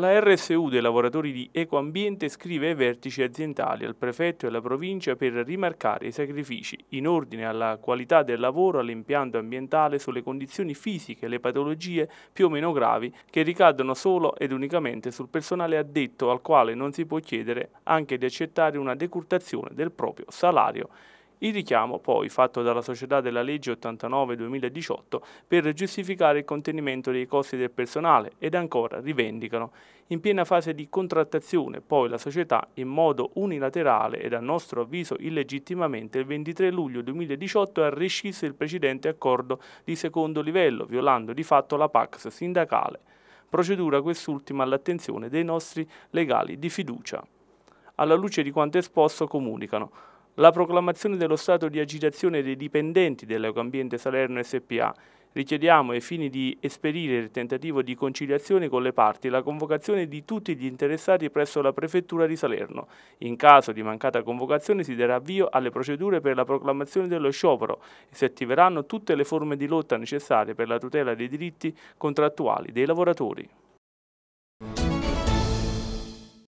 La RSU dei lavoratori di Ecoambiente scrive ai vertici aziendali, al prefetto e alla provincia per rimarcare i sacrifici in ordine alla qualità del lavoro, all'impianto ambientale, sulle condizioni fisiche e le patologie più o meno gravi che ricadono solo ed unicamente sul personale addetto al quale non si può chiedere anche di accettare una decurtazione del proprio salario. Il richiamo poi fatto dalla società della legge 89-2018 per giustificare il contenimento dei costi del personale ed ancora rivendicano. In piena fase di contrattazione poi la società in modo unilaterale ed a nostro avviso illegittimamente il 23 luglio 2018 ha rescisso il precedente accordo di secondo livello violando di fatto la Pax sindacale. Procedura quest'ultima all'attenzione dei nostri legali di fiducia. Alla luce di quanto esposto comunicano la proclamazione dello stato di agitazione dei dipendenti dell'Ecoambiente Salerno SPA. Richiediamo, ai fini di esperire il tentativo di conciliazione con le parti, la convocazione di tutti gli interessati presso la Prefettura di Salerno. In caso di mancata convocazione si darà avvio alle procedure per la proclamazione dello sciopero e si attiveranno tutte le forme di lotta necessarie per la tutela dei diritti contrattuali dei lavoratori.